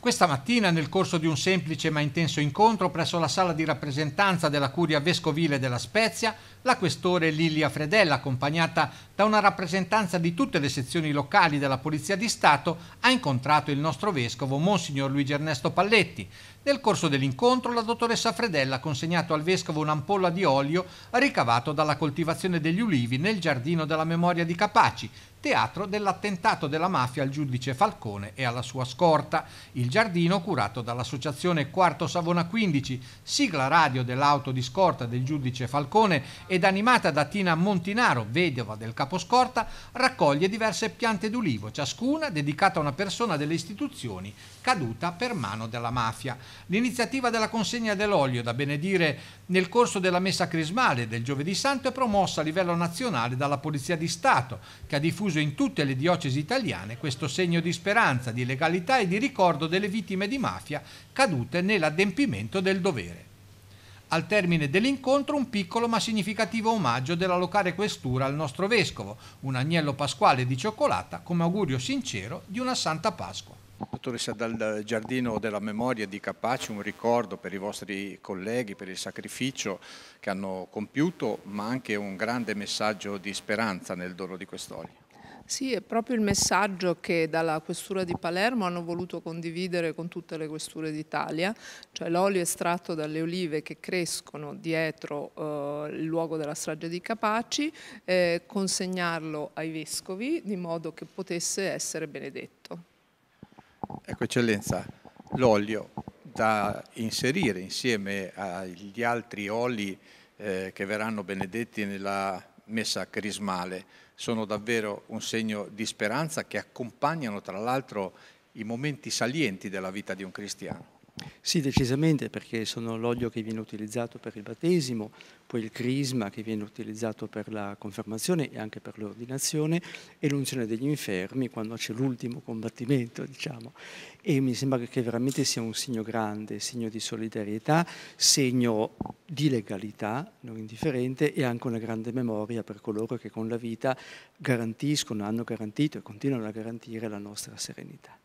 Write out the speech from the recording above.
Questa mattina, nel corso di un semplice ma intenso incontro presso la sala di rappresentanza della Curia Vescovile della Spezia, la questore Lilia Fredella, accompagnata da una rappresentanza di tutte le sezioni locali della Polizia di Stato, ha incontrato il nostro vescovo Monsignor Luigi Ernesto Palletti. Nel corso dell'incontro la dottoressa Fredella ha consegnato al vescovo un'ampolla di olio ricavato dalla coltivazione degli ulivi nel giardino della memoria di Capaci, teatro dell'attentato della mafia al giudice Falcone e alla sua scorta. Il giardino curato dall'associazione Quarto Savona 15, sigla radio dell'auto di scorta del giudice Falcone ed animata da Tina Montinaro, vedova del Capaci, caposcorta, raccoglie diverse piante d'ulivo, ciascuna dedicata a una persona delle istituzioni caduta per mano della mafia. L'iniziativa della consegna dell'olio da benedire nel corso della messa crismale del Giovedì Santo è promossa a livello nazionale dalla Polizia di Stato, che ha diffuso in tutte le diocesi italiane questo segno di speranza, di legalità e di ricordo delle vittime di mafia cadute nell'adempimento del dovere. Al termine dell'incontro un piccolo ma significativo omaggio della locale questura al nostro vescovo, un agnello pasquale di cioccolata come augurio sincero di una santa Pasqua. Dottoressa, dal Giardino della Memoria di Capaci un ricordo per i vostri colleghi, per il sacrificio che hanno compiuto, ma anche un grande messaggio di speranza nel dono di quest'olio. Sì, è proprio il messaggio che dalla Questura di Palermo hanno voluto condividere con tutte le questure d'Italia, cioè l'olio estratto dalle olive che crescono dietro eh, il luogo della strage di Capaci, eh, consegnarlo ai vescovi di modo che potesse essere benedetto. Ecco eccellenza, l'olio da inserire insieme agli altri oli eh, che verranno benedetti nella messa crismale sono davvero un segno di speranza che accompagnano tra l'altro i momenti salienti della vita di un cristiano. Sì, decisamente, perché sono l'olio che viene utilizzato per il battesimo, poi il crisma che viene utilizzato per la confermazione e anche per l'ordinazione e l'unzione degli infermi quando c'è l'ultimo combattimento, diciamo. E mi sembra che veramente sia un segno grande, segno di solidarietà, segno di legalità, non indifferente, e anche una grande memoria per coloro che con la vita garantiscono, hanno garantito e continuano a garantire la nostra serenità.